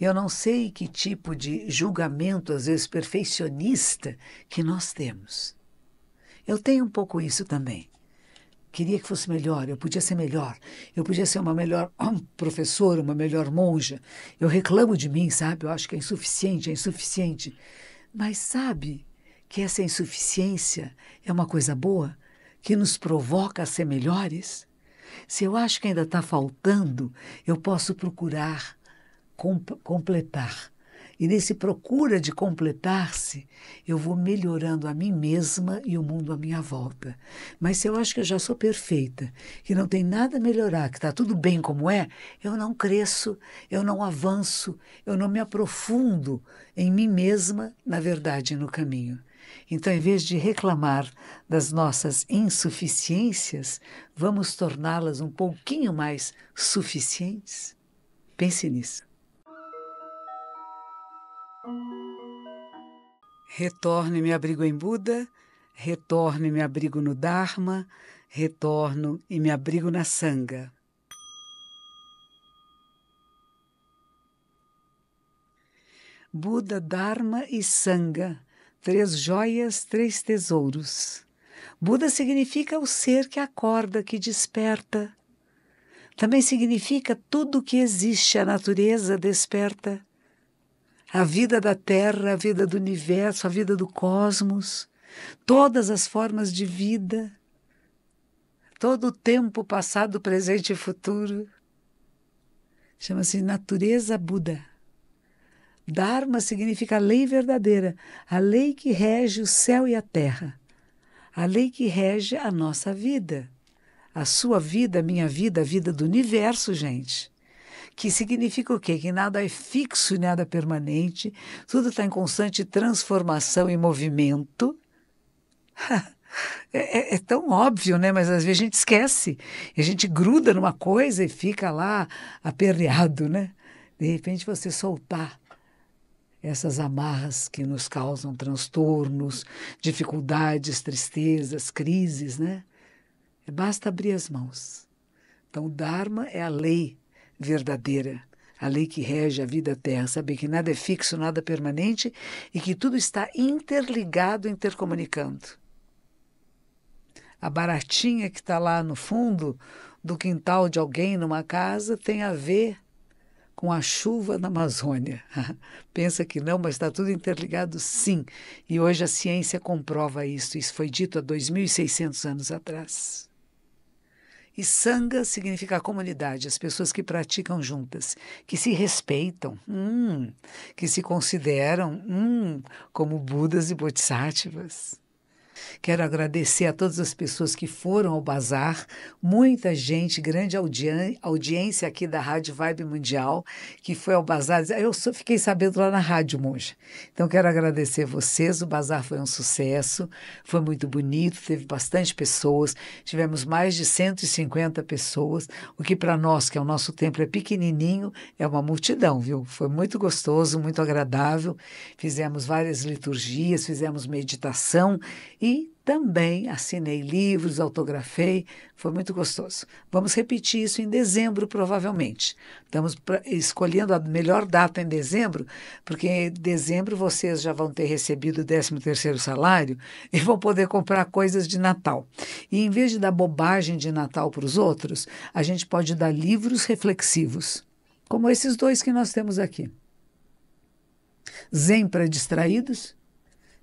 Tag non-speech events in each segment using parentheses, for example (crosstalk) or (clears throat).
Eu não sei que tipo de julgamento, às vezes perfeccionista, que nós temos. Eu tenho um pouco isso também. Queria que fosse melhor, eu podia ser melhor, eu podia ser uma melhor (clears throat) professora, uma melhor monja. Eu reclamo de mim, sabe? Eu acho que é insuficiente, é insuficiente. Mas sabe que essa insuficiência é uma coisa boa, que nos provoca a ser melhores? Se eu acho que ainda está faltando, eu posso procurar completar. E nesse procura de completar-se, eu vou melhorando a mim mesma e o mundo à minha volta. Mas se eu acho que eu já sou perfeita, que não tem nada a melhorar, que está tudo bem como é, eu não cresço, eu não avanço, eu não me aprofundo em mim mesma, na verdade, no caminho. Então, em vez de reclamar das nossas insuficiências, vamos torná-las um pouquinho mais suficientes? Pense nisso. Retorno e me abrigo em Buda, retorno e me abrigo no Dharma, retorno e me abrigo na Sangha. Buda, Dharma e Sangha, três joias, três tesouros. Buda significa o ser que acorda, que desperta. Também significa tudo que existe, a natureza desperta a vida da Terra, a vida do universo, a vida do cosmos, todas as formas de vida, todo o tempo passado, presente e futuro. Chama-se natureza Buda. Dharma significa lei verdadeira, a lei que rege o céu e a terra, a lei que rege a nossa vida, a sua vida, a minha vida, a vida do universo, gente que significa o quê? Que nada é fixo e nada é permanente, tudo está em constante transformação e movimento. (laughs) É, é, é, tão óbvio, né? Mas às vezes a gente esquece. A gente gruda numa coisa e fica lá aperreado, né? De repente você soltar essas amarras que nos causam transtornos, dificuldades, tristezas, crises, né? Basta abrir as mãos. Então, o Dharma é a lei verdadeira, a lei que rege a vida da terra, saber que nada é fixo, nada é permanente e que tudo está interligado, intercomunicando. A baratinha que está lá no fundo do quintal de alguém numa casa tem a ver com a chuva na Amazônia. (laughs) Pensa que não, mas está tudo interligado sim. E hoje a ciência comprova isso. Isso foi dito há 2.600 anos atrás. E sanga significa a comunidade, as pessoas que praticam juntas, que se respeitam, hum, que se consideram hum, como Budas e Bodhisattvas. Quero agradecer a todas as pessoas que foram ao bazar, muita gente, grande audiência aqui da Rádio Vibe Mundial, que foi ao bazar. Eu só fiquei sabendo lá na rádio, Monja. Então, quero agradecer vocês. O bazar foi um sucesso, foi muito bonito, teve bastante pessoas. Tivemos mais de 150 pessoas, o que para nós, que é o nosso templo, é pequenininho, é uma multidão, viu? Foi muito gostoso, muito agradável. Fizemos várias liturgias, fizemos meditação e e também assinei livros, autografei, foi muito gostoso. Vamos repetir isso em dezembro, provavelmente. Estamos escolhendo a melhor data em dezembro, porque em dezembro vocês já vão ter recebido o 13 salário (laughs) e vão poder comprar coisas de Natal. E em vez de dar bobagem de Natal para os outros, a gente pode dar livros reflexivos, como esses dois que nós temos aqui. Zen para distraídos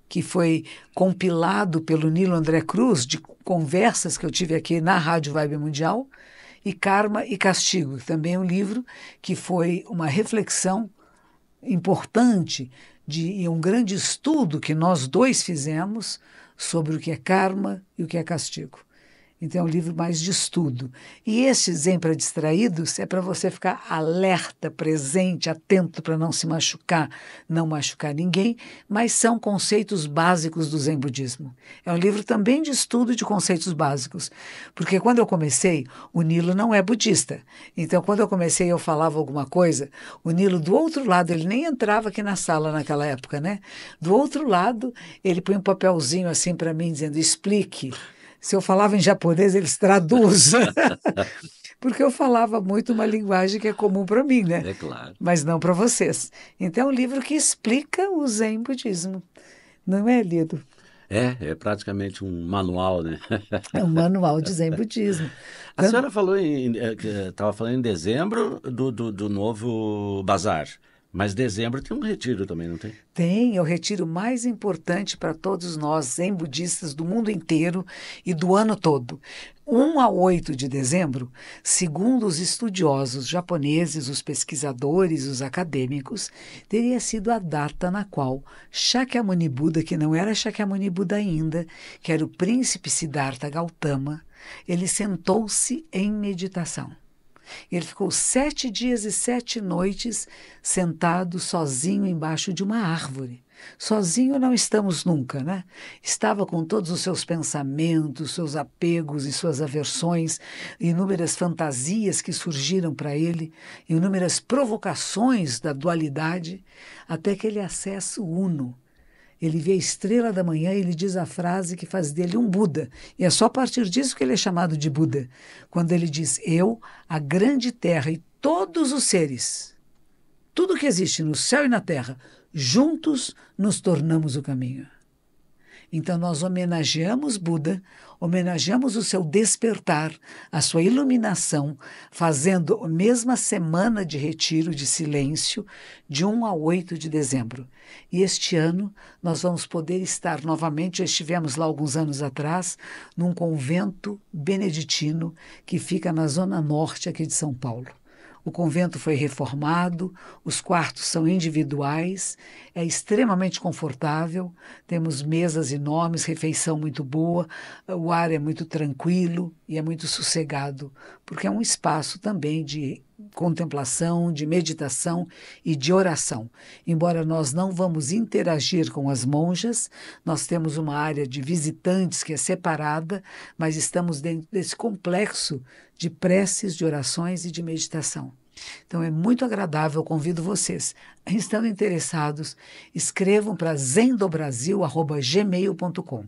que foi compilado pelo Nilo André Cruz, de conversas que eu tive aqui na Rádio Vibe Mundial, e Karma e Castigo, também um livro que foi uma reflexão importante de, e um grande estudo que nós dois fizemos sobre o que é karma e o que é castigo. Então, é um livro mais de estudo. E este Zen para Distraídos é para você ficar alerta, presente, atento para não se machucar, não machucar ninguém, mas são conceitos básicos do Zen Budismo. É um livro também de estudo de conceitos básicos. Porque quando eu comecei, o Nilo não é budista. Então, quando eu comecei, eu falava alguma coisa, o Nilo do outro lado, ele nem entrava aqui na sala naquela época, né? Do outro lado, ele põe um papelzinho assim para mim, dizendo: explique se eu falava em japonês, eles traduzem. (laughs) Porque eu falava muito uma linguagem que é comum para mim, né? É claro. Mas não para vocês. Então, é um livro que explica o Zen Budismo. Não é, Lido? É, é praticamente um manual, né? (laughs) É um manual de Zen Budismo. A então, senhora falou em. É, Estava falando em dezembro do, do, do novo bazar. Mas dezembro tem um retiro também, não tem? Tem, é o retiro mais importante para todos nós, zen budistas do mundo inteiro e do ano todo. 1 a 8 de dezembro, segundo os estudiosos japoneses, os pesquisadores, os acadêmicos, teria sido a data na qual Shakyamuni Buda, que não era Shakyamuni Buda ainda, que era o príncipe Siddhartha Gautama, ele sentou-se em meditação. Ele ficou sete dias e sete noites sentado sozinho embaixo de uma árvore. Sozinho não estamos nunca, né? Estava com todos os seus pensamentos, seus apegos e suas aversões, inúmeras fantasias que surgiram para ele, inúmeras provocações da dualidade, até que ele acessa o Uno, ele vê a estrela da manhã e ele diz a frase que faz dele um Buda. E é só a partir disso que ele é chamado de Buda. Quando ele diz: Eu, a grande terra e todos os seres, tudo que existe no céu e na terra, juntos nos tornamos o caminho. Então, nós homenageamos Buda, homenageamos o seu despertar, a sua iluminação, fazendo a mesma semana de retiro de silêncio, de 1 a 8 de dezembro. E este ano, nós vamos poder estar novamente, já estivemos lá alguns anos atrás, num convento beneditino que fica na zona norte aqui de São Paulo o convento foi reformado, os quartos são individuais, é extremamente confortável, temos mesas enormes, refeição muito boa, o ar é muito tranquilo e é muito sossegado, porque é um espaço também de contemplação, de meditação e de oração. Embora nós não vamos interagir com as monjas, nós temos uma área de visitantes que é separada, mas estamos dentro desse complexo de preces, de orações e de meditação. Então é muito agradável, convido vocês. Estando interessados, escrevam para zendobrasil@gmail.com.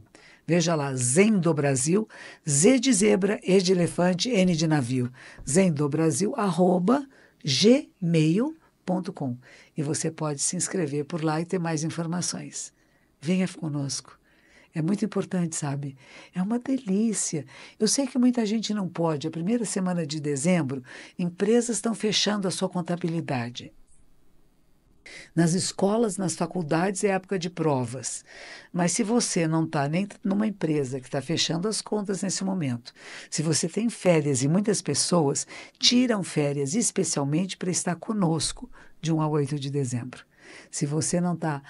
Veja lá, Zendo do Brasil, Z de zebra, E de elefante, N de navio. Zen do Brasil, arroba gmail.com. E você pode se inscrever por lá e ter mais informações. Venha conosco. É muito importante, sabe? É uma delícia. Eu sei que muita gente não pode. A primeira semana de dezembro, empresas estão fechando a sua contabilidade. Nas escolas, nas faculdades, é época de provas. Mas se você não está nem numa empresa que está fechando as contas nesse momento, se você tem férias e muitas pessoas tiram férias especialmente para estar conosco de 1 a 8 de dezembro. Se você não está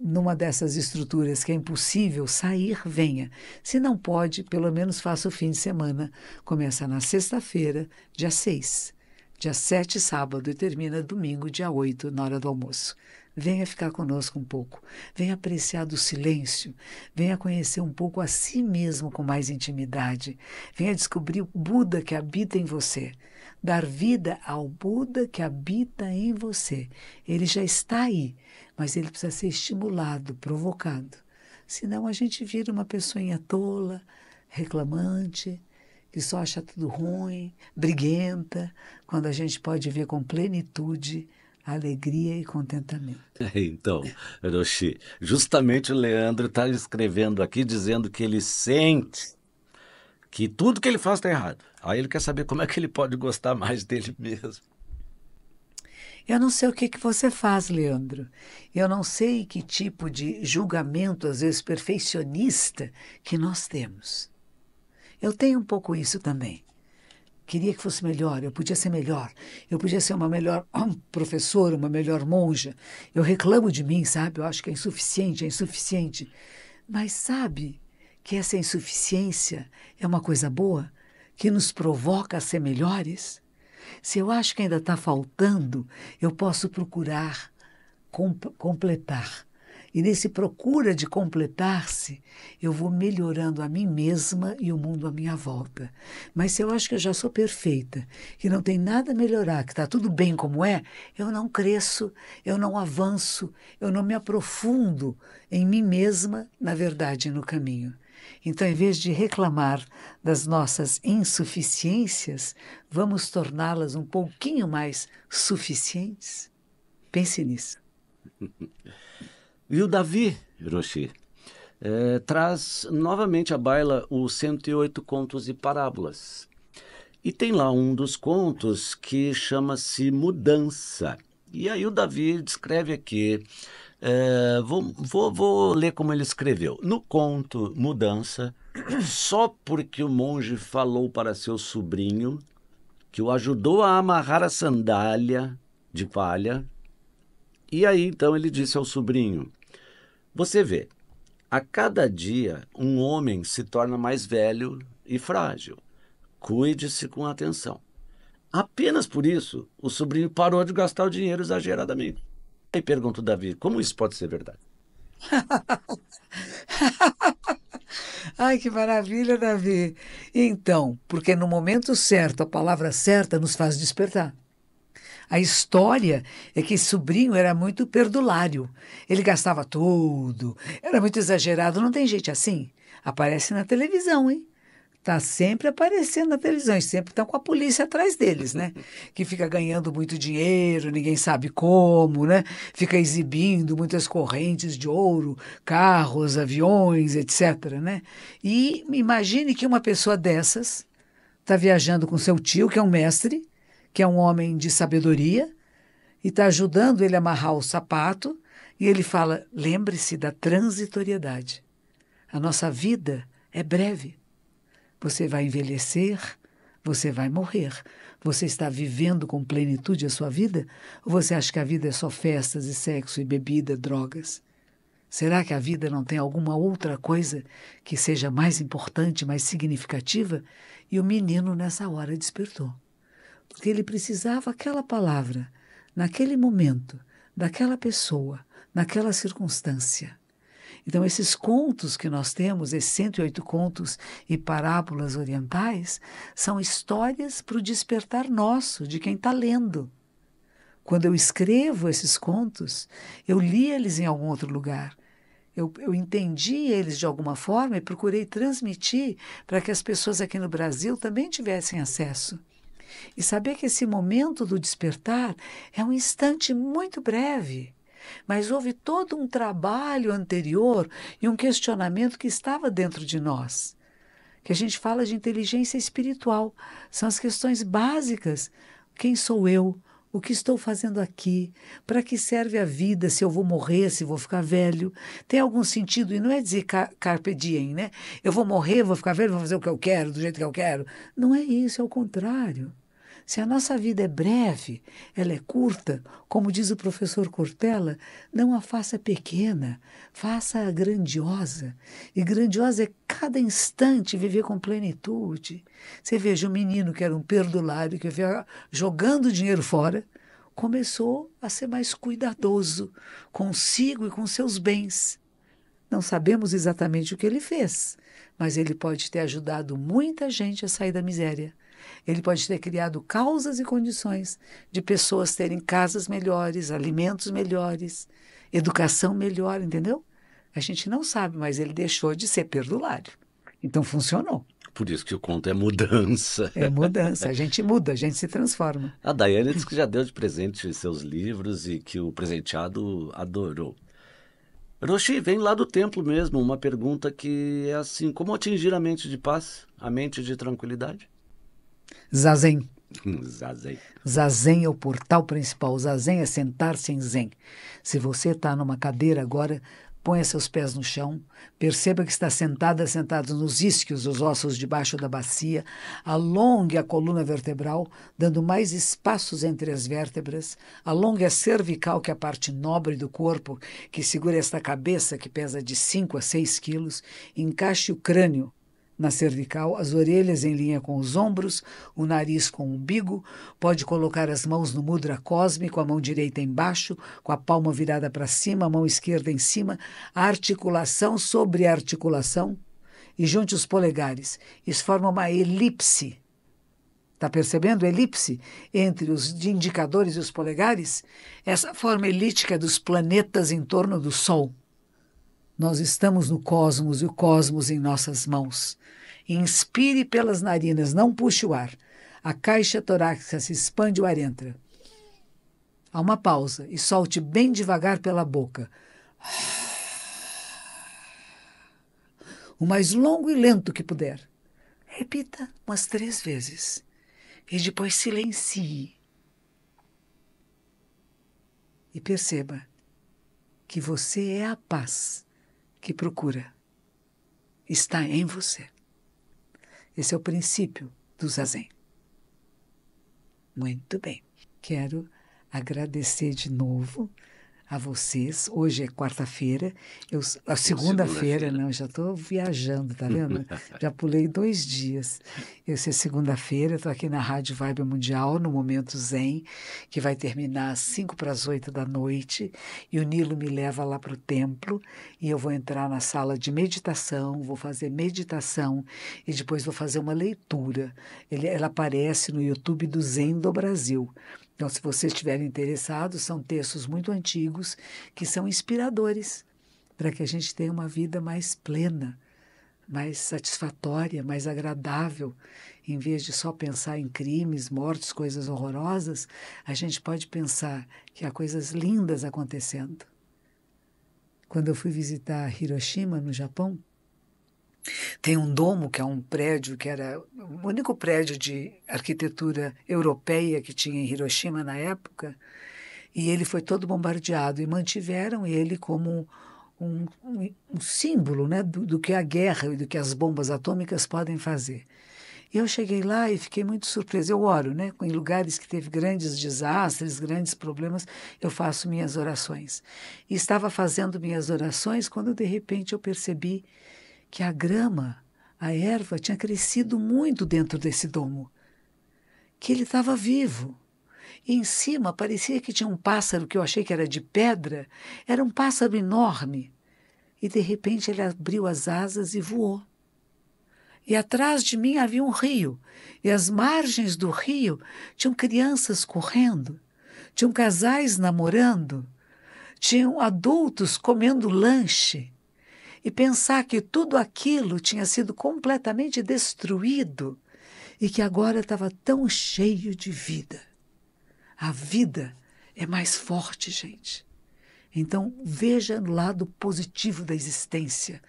numa dessas estruturas que é impossível sair, venha. Se não pode, pelo menos faça o fim de semana. Começa na sexta-feira, dia 6 dia 7, sábado, e termina domingo, dia 8, na hora do almoço. Venha ficar conosco um pouco, venha apreciar do silêncio, venha conhecer um pouco a si mesmo com mais intimidade, venha descobrir o Buda que habita em você, dar vida ao Buda que habita em você. Ele já está aí, mas ele precisa ser estimulado, provocado. Senão a gente vira uma pessoinha tola, reclamante, que só acha tudo ruim, briguenta, quando a gente pode ver com plenitude alegria e contentamento. (laughs) Então, Roshi, justamente o Leandro está escrevendo aqui dizendo que ele sente que tudo que ele faz está errado. Aí ele quer saber como é que ele pode gostar mais dele mesmo. Eu não sei o que, que você faz, Leandro. Eu não sei que tipo de julgamento, às vezes perfeccionista, que nós temos. Eu tenho um pouco isso também. Queria que fosse melhor, eu podia ser melhor, eu podia ser uma melhor ah, professora, uma melhor monja. Eu reclamo de mim, sabe? Eu acho que é insuficiente, é insuficiente. Mas sabe que essa insuficiência é uma coisa boa, que nos provoca a ser melhores? Se eu acho que ainda está faltando, eu posso procurar completar e nesse procura de completar-se, eu vou melhorando a mim mesma e o mundo à minha volta. Mas se eu acho que eu já sou perfeita, que não tem nada a melhorar, que está tudo bem como é, eu não cresço, eu não avanço, eu não me aprofundo em mim mesma, na verdade, no caminho. Então, em vez de reclamar das nossas insuficiências, vamos torná-las um pouquinho mais suficientes? Pense nisso. (laughs) E o Davi Hiroshi é, traz novamente à baila os 108 contos e parábolas. E tem lá um dos contos que chama-se Mudança. E aí o Davi descreve aqui. É, vou, vou, vou ler como ele escreveu. No conto Mudança, só porque o monge falou para seu sobrinho que o ajudou a amarrar a sandália de palha. E aí então ele disse ao sobrinho: você vê, a cada dia um homem se torna mais velho e frágil. Cuide-se com atenção. Apenas por isso, o sobrinho parou de gastar o dinheiro exageradamente. Aí pergunta o Davi, como isso pode ser verdade? (laughs) Ai, que maravilha, Davi. Então, porque no momento certo, a palavra certa nos faz despertar. A história é que esse sobrinho era muito perdulário. Ele gastava tudo, era muito exagerado. Não tem gente assim? Aparece na televisão, hein? Está sempre aparecendo na televisão e sempre estão tá com a polícia atrás deles, né? (laughs) Que fica ganhando muito dinheiro, ninguém sabe como, né? Fica exibindo muitas correntes de ouro, carros, aviões, etc. Né? E imagine que uma pessoa dessas está viajando com seu tio, que é um mestre, que é um homem de sabedoria, e está ajudando ele a amarrar o sapato, e ele fala: lembre-se da transitoriedade. A nossa vida é breve. Você vai envelhecer, você vai morrer. Você está vivendo com plenitude a sua vida? Ou você acha que a vida é só festas e sexo e bebida, drogas? Será que a vida não tem alguma outra coisa que seja mais importante, mais significativa? E o menino, nessa hora, despertou que ele precisava aquela palavra, naquele momento, daquela pessoa, naquela circunstância. Então, esses contos que nós temos, esses 108 contos e parábolas orientais, são histórias para o despertar nosso, de quem está lendo. Quando eu escrevo esses contos, eu li eles em algum outro lugar. Eu, eu, entendi eles de alguma forma e procurei transmitir para que as pessoas aqui no Brasil também tivessem acesso. E saber que esse momento do despertar é um instante muito breve. Mas houve todo um trabalho anterior e um questionamento que estava dentro de nós. Que a gente fala de inteligência espiritual, são as questões básicas. Quem sou eu? O que estou fazendo aqui? Para que serve a vida? Se eu vou morrer, se vou ficar velho? Tem algum sentido? E não é dizer car carpe diem, né? Eu vou morrer, vou ficar velho, vou fazer o que eu quero, do jeito que eu quero. Não é isso, é o contrário. Se a nossa vida é breve, ela é curta, como diz o professor Cortella, não a faça pequena, faça-a grandiosa. E grandiosa é cada instante viver com plenitude. Você veja um menino que era um perdulário, que via jogando dinheiro fora, começou a ser mais cuidadoso consigo e com seus bens. Não sabemos exatamente o que ele fez, mas ele pode ter ajudado muita gente a sair da miséria. Ele pode ter criado causas e condições de pessoas terem casas melhores, alimentos melhores, educação melhor, entendeu? A gente não sabe, mas ele deixou de ser perdulário. Então funcionou. Por isso que o conto é mudança. É mudança. A gente muda, a gente se transforma. A Daiane disse que já deu de presente os seus livros e que o presenteado adorou. Roshi, vem lá do templo mesmo uma pergunta que é assim: como atingir a mente de paz, a mente de tranquilidade? Zazen. Zazen. Zazen é o portal principal. Zazen é sentar-se em Zen. Se você está numa cadeira agora, ponha seus pés no chão, perceba que está sentada, sentado nos isquios, os ossos debaixo da bacia, alongue a coluna vertebral, dando mais espaços entre as vértebras, alongue a cervical, que é a parte nobre do corpo, que segura esta cabeça que pesa de 5 a 6 quilos, encaixe o crânio na cervical, as orelhas em linha com os ombros, o nariz com o umbigo, pode colocar as mãos no mudra cósmico, a mão direita embaixo, com a palma virada para cima, a mão esquerda em cima, articulação sobre articulação e junte os polegares. Isso forma uma elipse. Está percebendo? Elipse entre os indicadores e os polegares? Essa forma elíptica dos planetas em torno do Sol. Nós estamos no cosmos e o cosmos em nossas mãos. Inspire pelas narinas, não puxe o ar. A caixa torácica se expande, o ar entra. Há uma pausa e solte bem devagar pela boca. O mais longo e lento que puder. Repita umas três vezes e depois silencie. E perceba que você é a paz que procura está em você. Esse é o princípio do Zazen. Muito bem. Quero agradecer de novo a vocês. Hoje é quarta-feira, eu, a segunda-feira, segunda não, já estou viajando, tá vendo? (laughs) já pulei dois dias. Essa é segunda-feira, estou aqui na Rádio Vibe Mundial, no Momento Zen, que vai terminar às 5 para as 8 da noite, e o Nilo me leva lá para o templo, e eu vou entrar na sala de meditação, vou fazer meditação, e depois vou fazer uma leitura. Ele, ela aparece no YouTube do Zen do Brasil. Então, se vocês estiverem interessados, são textos muito antigos que são inspiradores para que a gente tenha uma vida mais plena, mais satisfatória, mais agradável. Em vez de só pensar em crimes, mortes, coisas horrorosas, a gente pode pensar que há coisas lindas acontecendo. Quando eu fui visitar Hiroshima, no Japão, tem um domo, que é um prédio que era o único prédio de arquitetura europeia que tinha em Hiroshima na época, e ele foi todo bombardeado e mantiveram ele como um, um, um símbolo né, do, do que a guerra e do que as bombas atômicas podem fazer. E eu cheguei lá e fiquei muito surpresa. Eu oro, né? Em lugares que teve grandes desastres, grandes problemas, eu faço minhas orações. E estava fazendo minhas orações quando, de repente, eu percebi que a grama, a erva, tinha crescido muito dentro desse domo, que ele estava vivo. E em cima parecia que tinha um pássaro que eu achei que era de pedra, era um pássaro enorme. E de repente ele abriu as asas e voou e atrás de mim havia um rio, e as margens do rio tinham crianças correndo, tinham casais namorando, tinham adultos comendo lanche, e pensar que tudo aquilo tinha sido completamente destruído e que agora estava tão cheio de vida. A vida é mais forte, gente. Então, veja no lado positivo da existência.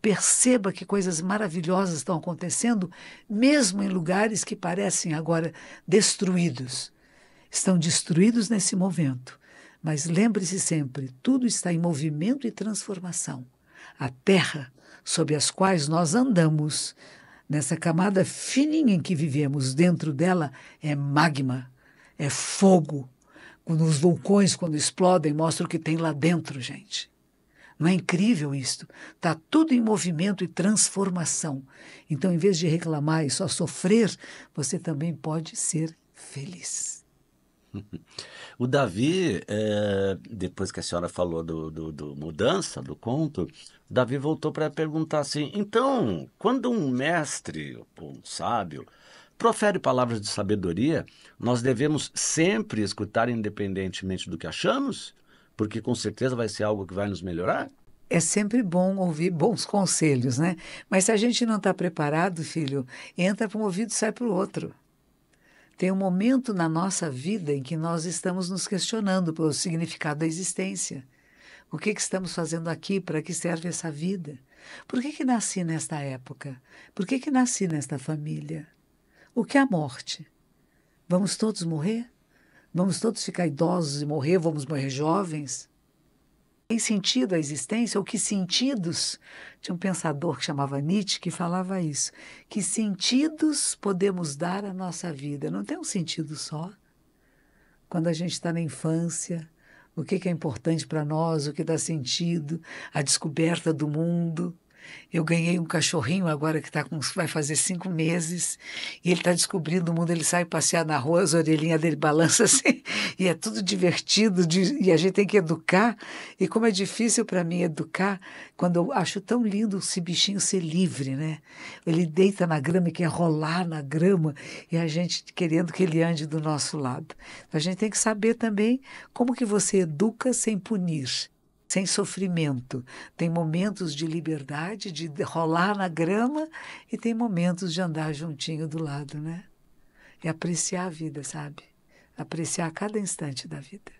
Perceba que coisas maravilhosas estão acontecendo, mesmo em lugares que parecem agora destruídos. Estão destruídos nesse momento. Mas lembre-se sempre: tudo está em movimento e transformação a terra sobre as quais nós andamos, nessa camada fininha em que vivemos, dentro dela é magma, é fogo. Os vulcões, quando explodem, mostram o que tem lá dentro, gente. Não é incrível isto? Está tudo em movimento e transformação. Então, em vez de reclamar e só sofrer, você também pode ser feliz. O Davi, é, depois que a senhora falou do, do, do mudança do conto, Davi voltou para perguntar assim: então, quando um mestre, um sábio, profere palavras de sabedoria, nós devemos sempre escutar, independentemente do que achamos, porque com certeza vai ser algo que vai nos melhorar? É sempre bom ouvir bons conselhos, né? Mas se a gente não está preparado, filho, entra para um ouvido e sai para o outro. Tem um momento na nossa vida em que nós estamos nos questionando pelo significado da existência. O que, que estamos fazendo aqui? Para que serve essa vida? Por que, que nasci nesta época? Por que, que nasci nesta família? O que é a morte? Vamos todos morrer? Vamos todos ficar idosos e morrer? Vamos morrer jovens? Tem sentido a existência, ou que sentidos. Tinha um pensador que chamava Nietzsche que falava isso: que sentidos podemos dar à nossa vida? Não tem um sentido só. Quando a gente está na infância, o que, que é importante para nós, o que dá sentido, a descoberta do mundo. Eu ganhei um cachorrinho agora que tá com, vai fazer cinco meses e ele está descobrindo o mundo. Ele sai passear na rua, as orelhinhas dele balançam assim (laughs) e é tudo divertido de, e a gente tem que educar. E como é difícil para mim educar, quando eu acho tão lindo esse bichinho ser livre, né? Ele deita na grama e quer rolar na grama e a gente querendo que ele ande do nosso lado. A gente tem que saber também como que você educa sem punir sem sofrimento. Tem momentos de liberdade, de rolar na grama e tem momentos de andar juntinho do lado, né? E apreciar a vida, sabe? Apreciar cada instante da vida.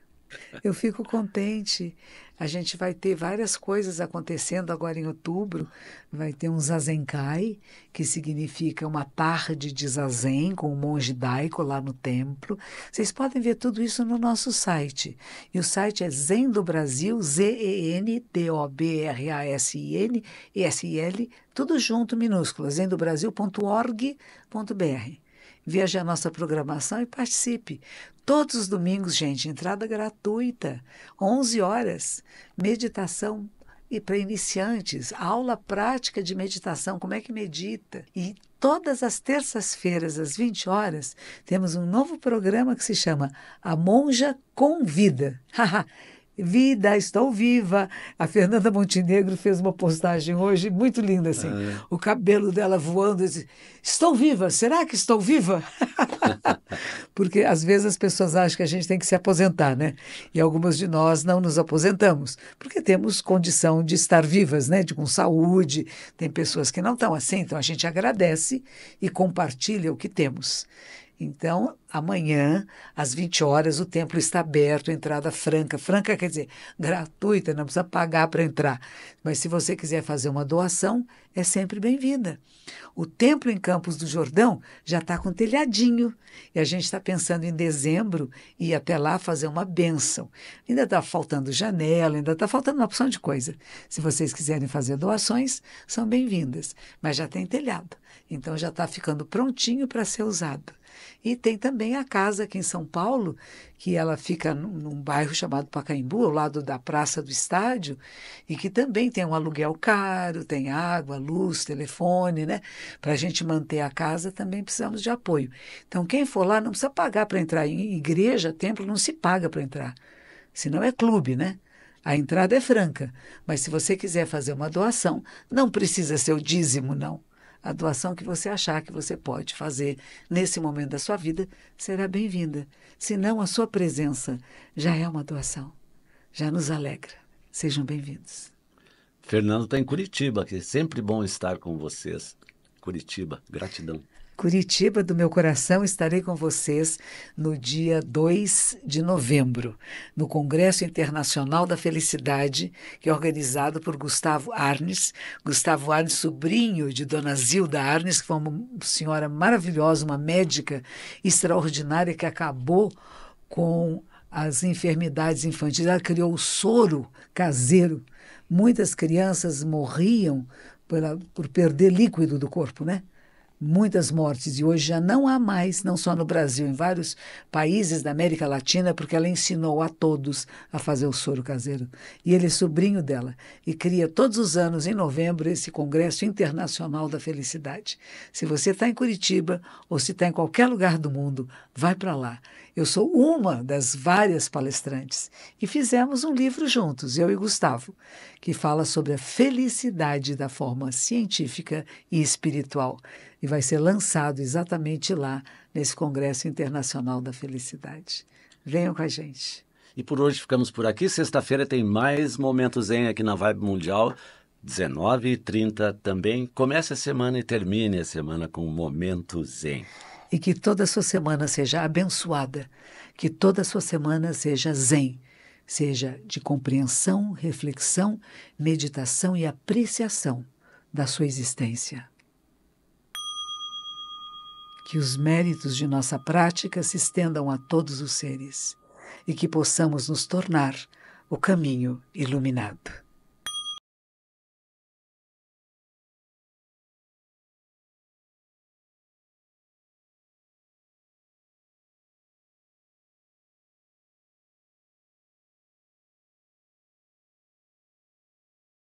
Eu fico contente. A gente vai ter várias coisas acontecendo agora em outubro. Vai ter um Zazenkai, que significa uma tarde de Zazen com o monge Daiko lá no templo. Vocês podem ver tudo isso no nosso site. E o site é Zen do Brasil, Z-E-N-D-O-B-R-A-S-I-N, E-S-I-L, tudo junto, minúsculas, zendobrasil.org.br veja a nossa programação e participe. Todos os domingos, gente, entrada gratuita, 11 horas, meditação e para iniciantes, aula prática de meditação, como é que medita. E todas as terças-feiras, às 20 horas, temos um novo programa que se chama A Monja Convida. (laughs) vida, estou viva. A Fernanda Montenegro fez uma postagem hoje muito linda, assim. Ah, O cabelo dela voando. Disse, estou viva, será que estou viva? (laughs) Porque às vezes as pessoas acham que a gente tem que se aposentar, né? E algumas de nós não nos aposentamos, porque temos condição de estar vivas, né? De com saúde. Tem pessoas que não estão assim, então a gente agradece e compartilha o que temos. Então, amanhã, às 20 horas, o templo está aberto, entrada franca. Franca quer dizer gratuita, não precisa pagar para entrar. Mas se você quiser fazer uma doação, é sempre bem-vinda. O templo em Campos do Jordão já está com telhadinho. E a gente está pensando em dezembro ir até lá fazer uma benção. Ainda está faltando janela, ainda está faltando uma opção de coisa. Se vocês quiserem fazer doações, são bem-vindas. Mas já tem telhado. Então já está ficando prontinho para ser usado. E tem também a casa aqui em São Paulo, que ela fica num, num bairro chamado Pacaembu, ao lado da Praça do Estádio, e que também tem um aluguel caro, tem água, luz, telefone, né? Para a gente manter a casa também precisamos de apoio. Então, quem for lá não precisa pagar para entrar. Em igreja, templo, não se paga para entrar. Senão é clube, né? A entrada é franca, mas se você quiser fazer uma doação, não precisa ser o dízimo, não. A doação que você achar que você pode fazer nesse momento da sua vida será bem-vinda. Se não, a sua presença já é uma doação, já nos alegra. Sejam bem-vindos. Fernando está em Curitiba, que é sempre bom estar com vocês. Curitiba, gratidão. Curitiba do meu coração, estarei com vocês no dia 2 de novembro, no Congresso Internacional da Felicidade, que é organizado por Gustavo Arnes. Gustavo Arnes, sobrinho de Dona Zilda Arnes, que foi uma senhora maravilhosa, uma médica extraordinária que acabou com as enfermidades infantis. Ela criou o soro caseiro. Muitas crianças morriam pela, por perder líquido do corpo, né? muitas mortes e hoje já não há mais, não só no Brasil, em vários países da América Latina, porque ela ensinou a todos a fazer o soro caseiro. E ele é sobrinho dela e cria todos os anos, em novembro, esse Congresso Internacional da Felicidade. Se você está em Curitiba ou se está em qualquer lugar do mundo, vai para lá eu sou uma das várias palestrantes e fizemos um livro juntos, eu e Gustavo, que fala sobre a felicidade da forma científica e espiritual e vai ser lançado exatamente lá nesse Congresso Internacional da Felicidade. Venham com a gente. E por hoje ficamos por aqui. Sexta-feira tem mais Momentos em aqui na Vibe Mundial. 19h30 também. Comece a semana e termine a semana com o Momento Zen e que toda a sua semana seja abençoada, que toda a sua semana seja zen, seja de compreensão, reflexão, meditação e apreciação da sua existência. Que os méritos de nossa prática se estendam a todos os seres e que possamos nos tornar o caminho iluminado.